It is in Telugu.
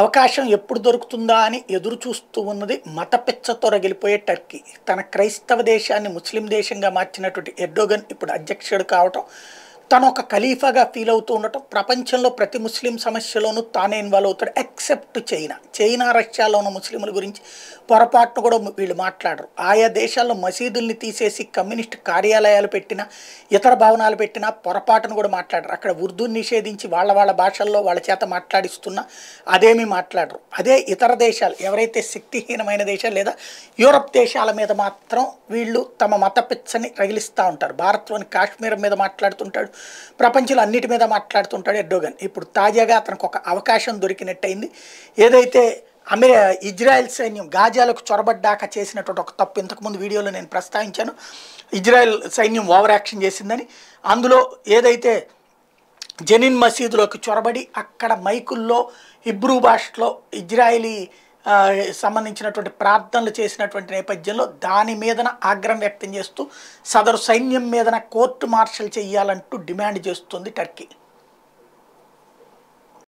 అవకాశం ఎప్పుడు దొరుకుతుందా అని ఎదురు చూస్తూ ఉన్నది మత రగిలిపోయే టర్కీ తన క్రైస్తవ దేశాన్ని ముస్లిం దేశంగా మార్చినటువంటి ఎర్డోగన్ ఇప్పుడు అధ్యక్షుడు కావటం తను ఒక ఖలీఫాగా ఫీల్ అవుతూ ఉండటం ప్రపంచంలో ప్రతి ముస్లిం సమస్యలోనూ తానే ఇన్వాల్వ్ అవుతాడు ఎక్సెప్ట్ చైనా చైనా రష్యాలో ఉన్న ముస్లింల గురించి పొరపాటును కూడా వీళ్ళు మాట్లాడరు ఆయా దేశాల్లో మసీదుల్ని తీసేసి కమ్యూనిస్ట్ కార్యాలయాలు పెట్టినా ఇతర భవనాలు పెట్టినా పొరపాటును కూడా మాట్లాడరు అక్కడ ఉర్దూని నిషేధించి వాళ్ళ వాళ్ళ భాషల్లో వాళ్ళ చేత మాట్లాడిస్తున్నా అదేమి మాట్లాడరు అదే ఇతర దేశాలు ఎవరైతే శక్తిహీనమైన దేశాలు లేదా యూరప్ దేశాల మీద మాత్రం వీళ్ళు తమ మత పిచ్చని రగిలిస్తూ ఉంటారు భారత్లోని కాశ్మీర్ మీద మాట్లాడుతుంటాడు ప్రపంచంలో అన్నిటి మీద మాట్లాడుతుంటాడు ఎర్డోగన్ ఇప్పుడు తాజాగా అతనికి ఒక అవకాశం దొరికినట్టయింది ఏదైతే అమెరి ఇజ్రాయెల్ సైన్యం గాజాలకు చొరబడ్డాక చేసినటువంటి ఒక తప్పు ఇంతకుముందు వీడియోలో నేను ప్రస్తావించాను ఇజ్రాయెల్ సైన్యం ఓవర్ యాక్షన్ చేసిందని అందులో ఏదైతే జనిన్ మసీదులోకి చొరబడి అక్కడ మైకుల్లో హిబ్రూ భాషలో ఇజ్రాయిలీ సంబంధించినటువంటి ప్రార్థనలు చేసినటువంటి నేపథ్యంలో దాని మీదన ఆగ్రహం వ్యక్తం చేస్తూ సదరు సైన్యం మీదన కోర్టు మార్షల్ చేయాలంటూ డిమాండ్ చేస్తుంది టర్కీ